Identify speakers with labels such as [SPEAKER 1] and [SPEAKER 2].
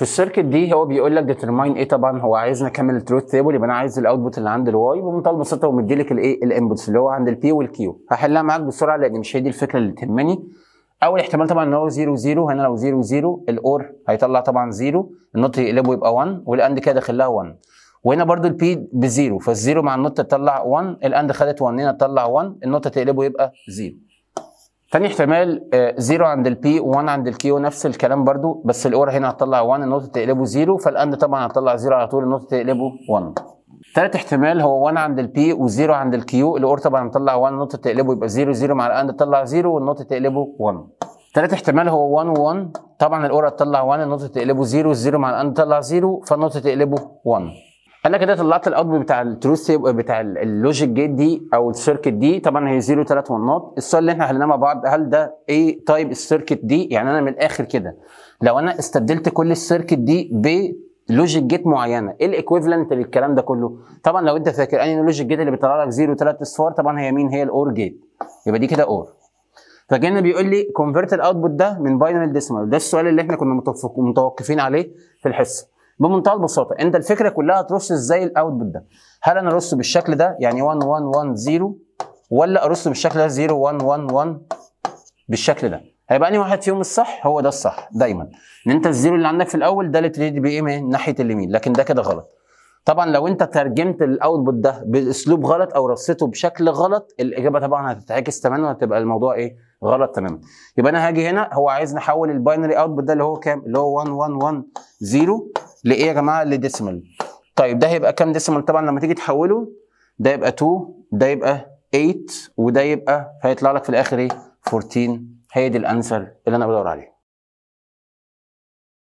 [SPEAKER 1] في السيركت دي هو بيقول لك ديترماين ايه طبعا هو عايزنا نكمل التروث تيبل يبقى انا عايز الاوتبوت اللي عند الواي بمنتهى البساطه ومدي لك الايه الانبوتس اللي هو عند البي والكيو هحلها معاك بسرعه لان مش هي دي الفكره اللي تهمني اول احتمال طبعا ان هو 0 0 هنا لو 0 0 الاور هيطلع طبعا 0 النوت يقلبه يبقى 1 والاند كده داخل لها 1 وهنا برضو البي بزيرو فالزيرو مع النوت تطلع 1 الاند خدت 1 هنا تطلع 1 النوت تقلبه يبقى 0 تاني احتمال زيرو آه، عند البي و1 عند الكيو نفس الكلام برضو بس الاور هنا هتطلع 1 النقطه تقلبه زيرو فالاند طبعا هتطلع زيرو على طول النقطه تقلبه 1 تالت احتمال هو 1 عند البي و0 عند الكيو الاور طبعا هتطلع 1 النقطه تقلبه يبقى زيرو زيرو مع الاند تطلع زيرو والنقطه تقلبه 1 تالت احتمال هو 1 و1 طبعا الاور هتطلع 1 النقطه تقلبه زيرو الزيرو مع الاند تطلع زيرو فالنقطه تقلبه 1 قال لك ده طلعت الاوتبوت بتاع التروث بتاع اللوجيك جيت دي او السيركت دي طبعا هي 0 3 والنات السؤال اللي احنا حليناه مع بعض هل ده ايه تايب السيركت دي يعني انا من الاخر كده لو انا استبدلت كل السيركت دي ب لوجيك جيت معينه ايه الايكويفالنت للكلام ده كله طبعا لو انت فاكر انهي لوجيك جيت اللي بيطلع لك 0 3 اصفار طبعا هي مين هي الاور جيت يبقى دي كده اور فجينا بيقول لي كونفرت الاوتبوت ده من باينري ديسمال ده السؤال اللي احنا كنا متوقفين عليه في الحصه بمنتهى البساطه انت الفكره كلها ترص ازاي الاوتبوت ده هل انا ارصه بالشكل ده يعني 1 1 1 0 ولا ارصه بالشكل ده 0 1 1 1 بالشكل ده هيبقى انهي واحد فيهم الصح هو ده الصح دايما ان انت الزيرو اللي عندك في الاول ده اللي تريد بيه من ناحيه اليمين لكن ده كده غلط طبعا لو انت ترجمت الاوتبوت ده باسلوب غلط او رصيته بشكل غلط الاجابه طبعا هتتعكس تماما وهتبقى الموضوع ايه غلط تماما يبقى انا هاجي هنا هو عايز نحول الباينري اوتبوت ده اللي هو كام اللي هو 1 1 1 0 لايه يا جماعه لديسمال طيب ده هيبقى كام ديسمال طبعا لما تيجي تحوله ده يبقى 2 ده يبقى 8 وده يبقى هيطلع لك في الاخر ايه 14 هي دي الانسر اللي انا بدور عليه